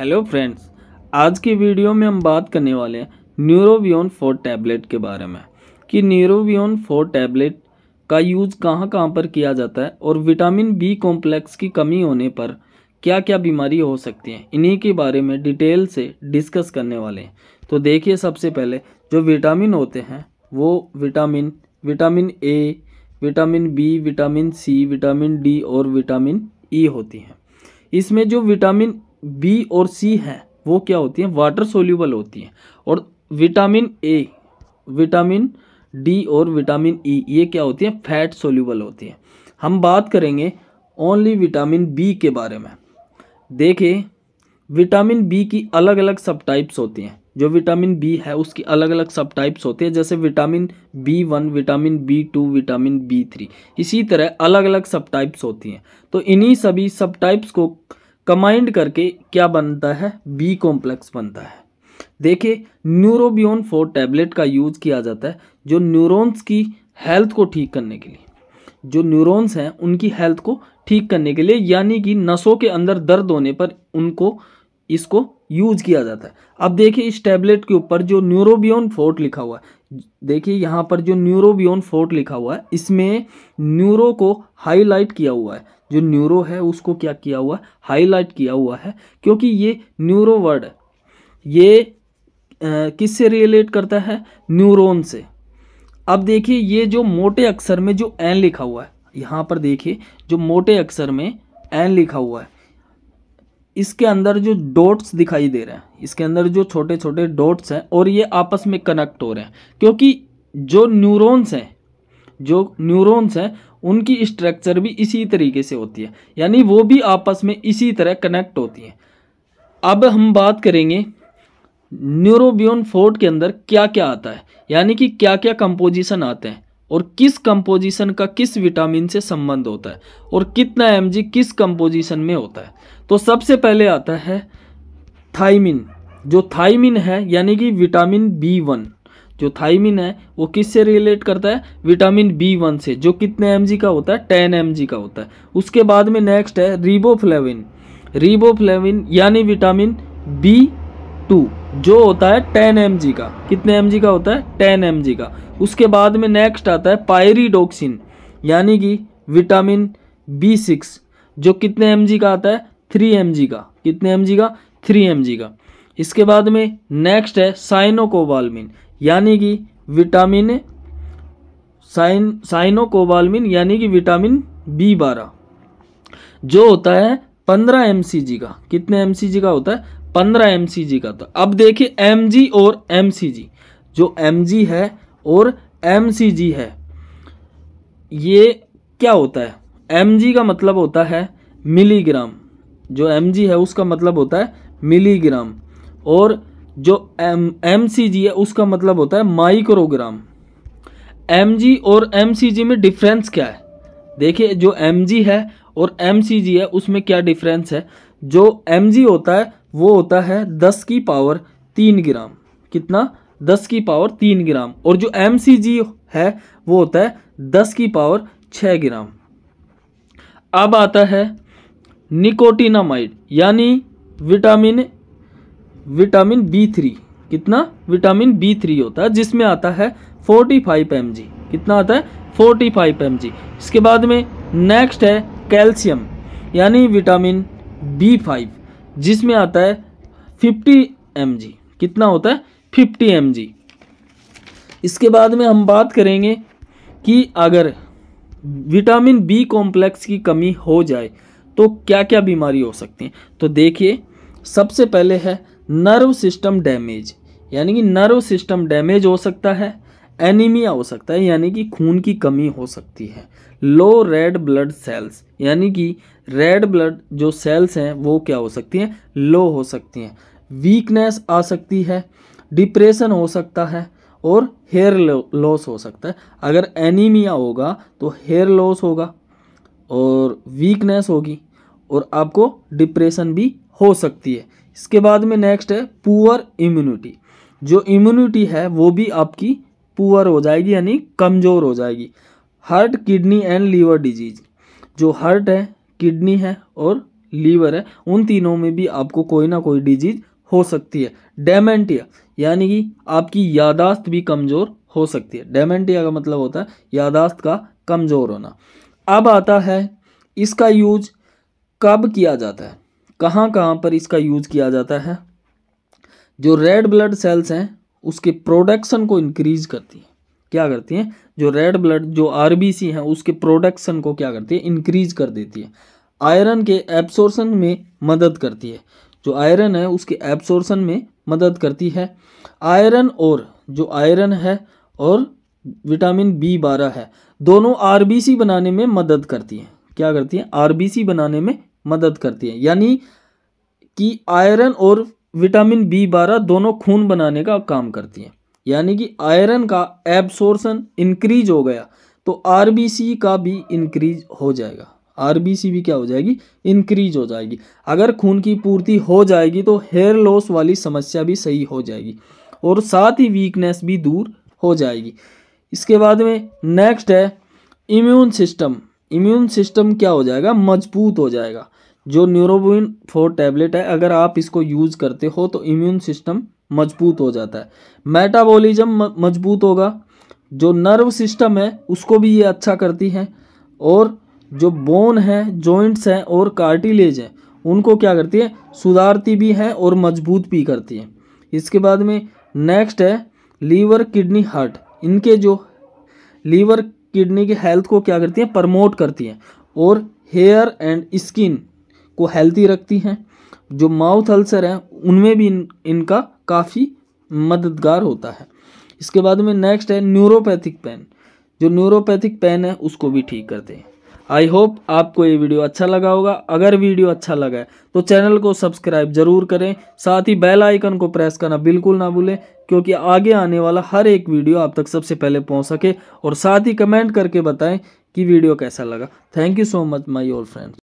hello friends आज की video में हम बात करने वाले हैं न्यूरोवियन फोर टैबलेट के बारे में कि न्यूरोवियन फोर टैबलेट का यूज़ कहाँ कहाँ पर किया जाता है और विटामिन बी कॉम्प्लेक्स की कमी होने पर क्या क्या बीमारी हो सकती हैं इन्हीं के बारे में डिटेल से डिस्कस करने वाले हैं तो देखिए सबसे पहले जो विटामिन होते हैं वो vitamin vitamin A vitamin B vitamin C vitamin D और विटामिन ई e होती हैं इसमें जो विटामिन बी और सी हैं वो क्या होती हैं वाटर सोल्यूबल होती हैं और विटामिन ए विटामिन डी और विटामिन ई e, ये क्या होती हैं फैट सोल्यूबल होती हैं हम बात करेंगे ओनली विटामिन बी के बारे में देखें विटामिन बी की अलग अलग सब टाइप्स होती हैं जो विटामिन बी है उसकी अलग अलग सब टाइप्स होती हैं जैसे vitamin B one vitamin B two vitamin B three इसी तरह अलग अलग सब टाइप्स होती हैं तो इन्हीं सभी सब टाइप्स को कमाइंड करके क्या बनता है बी कॉम्प्लेक्स बनता है देखिए न्यूरोबियन फोर टैबलेट का यूज़ किया जाता है जो न्यूरॉन्स की हेल्थ को ठीक करने के लिए जो न्यूरॉन्स हैं उनकी हेल्थ को ठीक करने के लिए यानी कि नसों के अंदर दर्द होने पर उनको इसको यूज किया जाता है अब देखिए इस टैबलेट के ऊपर जो न्यूरोबियन फोर्ट लिखा हुआ है देखिए यहाँ पर जो न्यूरोबियन फोर्ट लिखा हुआ है इसमें न्यूरो को हाईलाइट किया हुआ है जो न्यूरो है उसको क्या किया हुआ है हाईलाइट किया हुआ है क्योंकि ये न्यूरो वर्ड ये किससे रिलेट करता है न्यूरोन से अब देखिए ये जो मोटे अक्षर में जो एन लिखा हुआ है यहाँ पर देखिए जो मोटे अक्षर में एन लिखा हुआ है इसके अंदर जो डॉट्स दिखाई दे रहे हैं इसके अंदर जो छोटे छोटे डॉट्स हैं और ये आपस में कनेक्ट हो रहे हैं क्योंकि जो न्यूरॉन्स हैं जो न्यूरॉन्स हैं उनकी स्ट्रक्चर भी इसी तरीके से होती है यानी वो भी आपस में इसी तरह कनेक्ट होती हैं अब हम बात करेंगे न्यूरोबियन फोर्ट के अंदर क्या क्या आता है यानी कि क्या क्या कंपोजिशन आते हैं और किस कंपोजिशन का किस विटामिन से संबंध होता है और कितना एम किस कंपोजिशन में होता है तो सबसे पहले आता है थाइमिन जो थाइमिन है यानी कि विटामिन बी वन जो थाइमिन है वो किससे रिलेट करता है विटामिन बी वन से जो कितने एम का होता है टेन एम का होता है उसके बाद में नेक्स्ट है रिबोफ्लेविन रिबोफ्लेविन यानी विटामिन बी टू जो होता है टेन एम का कितने एम का होता है टेन एम का उसके बाद में नेक्स्ट आता है पायरीडोक्सिन यानी कि विटामिन बी सिक्स जो कितने एम का आता है थ्री एम का कितने एम का थ्री एम का इसके बाद में नेक्स्ट है साइनोकोबालमिन यानी कि विटामिन साइन साइनोकोबालमिन यानी कि विटामिन बी बारह जो होता है पंद्रह एम का कितने एम का होता है पंद्रह एम का था अब देखिए एम और एम जो एम है और एम है ये क्या होता है एम का मतलब होता है मिलीग्राम जो एम है उसका मतलब होता है मिलीग्राम और जो एम एम है उसका मतलब होता है माइक्रोग्राम एम और एम में डिफरेंस क्या है देखिए जो एम है और एम है उसमें क्या डिफरेंस है जो एम होता है वो होता है दस की पावर तीन ग्राम कितना दस की पावर तीन ग्राम और जो एम है वो होता है दस की पावर छः ग्राम अब आता है निकोटिनामाइड यानी विटामिन विटामिन बी थ्री कितना विटामिन बी थ्री होता है जिसमें आता है फोर्टी फाइव एम जी कितना आता है फोर्टी फाइव एम जी इसके बाद में नेक्स्ट है कैल्शियम यानी विटामिन बी फाइव जिसमें आता है फिफ्टी एम कितना होता है फिफ्टी एम इसके बाद में हम बात करेंगे कि अगर विटामिन बी कॉम्प्लेक्स की कमी हो जाए तो क्या क्या बीमारी हो सकती है तो देखिए सबसे पहले है नर्व सिस्टम डैमेज यानी कि नर्व सिस्टम डैमेज हो सकता है एनीमिया हो सकता है यानी कि खून की कमी हो सकती है लो रेड ब्लड सेल्स यानी कि रेड ब्लड जो सेल्स हैं वो क्या हो सकती हैं लो हो सकती हैं वीकनेस आ सकती है डिप्रेशन हो सकता है और हेयर लॉस हो सकता है अगर एनीमिया होगा तो हेयर लॉस होगा और वीकनेस होगी और आपको डिप्रेशन भी हो सकती है इसके बाद में नेक्स्ट है पुअर इम्यूनिटी जो इम्यूनिटी है वो भी आपकी पुअर हो जाएगी यानी कमज़ोर हो जाएगी heart kidney and liver disease जो हार्ट है किडनी है और लीवर है उन तीनों में भी आपको कोई ना कोई डिजीज हो सकती है डेमेंटिया यानी कि आपकी यादाश्त भी कमज़ोर हो सकती है डेमेंटिया का मतलब होता है यादाश्त का कमज़ोर होना अब आता है इसका यूज कब किया जाता है कहाँ कहाँ पर इसका यूज किया जाता है जो रेड ब्लड सेल्स हैं उसके प्रोडक्शन को इंक्रीज करती है क्या करती हैं जो रेड ब्लड जो आर है उसके प्रोडक्शन को क्या करती है इंक्रीज कर देती है आयरन के एब्सोर्सन में मदद करती है जो आयरन है उसके एब्सोर्सन में मदद करती है आयरन और जो आयरन है और विटामिन बी बारह है दोनों सी बनाने में मदद करती हैं क्या करती हैं सी बनाने में मदद करती हैं यानी कि आयरन और विटामिन बी बारह दोनों खून बनाने का काम करती हैं यानी कि आयरन का एब्सोर्सन इंक्रीज हो गया तो आर का भी इंक्रीज हो जाएगा आर भी क्या हो जाएगी इंक्रीज हो जाएगी अगर खून की पूर्ति हो जाएगी तो हेयर लॉस वाली समस्या भी सही हो जाएगी और साथ ही वीकनेस भी दूर हो जाएगी इसके बाद में नेक्स्ट है इम्यून सिस्टम इम्यून सिस्टम क्या हो जाएगा मजबूत हो जाएगा जो न्यूरोबिन फोर टैबलेट है अगर आप इसको यूज़ करते हो तो इम्यून सिस्टम मजबूत हो जाता है मेटाबॉलिज्म मजबूत होगा जो नर्व सिस्टम है उसको भी ये अच्छा करती है और जो बोन है जॉइंट्स हैं और कार्टिलेज है उनको क्या करती है सुधारती भी है और मजबूत भी करती है इसके बाद में नेक्स्ट है लीवर किडनी हार्ट इनके जो लीवर किडनी की हेल्थ को क्या करती है प्रमोट करती है और हेयर एंड स्किन को हेल्थी रखती हैं जो माउथ अल्सर हैं उनमें भी इन, इनका काफ़ी मददगार होता है इसके बाद में नेक्स्ट है न्यूरोपैथिक पेन जो न्यूरोपैथिक पेन है उसको भी ठीक करते हैं आई होप आपको ये वीडियो अच्छा लगा होगा अगर वीडियो अच्छा लगा है तो चैनल को सब्सक्राइब जरूर करें साथ ही बेल आइकन को प्रेस करना बिल्कुल ना भूलें क्योंकि आगे आने वाला हर एक वीडियो आप तक सबसे पहले पहुंच सके और साथ ही कमेंट करके बताएं कि वीडियो कैसा लगा thank you so much my all friends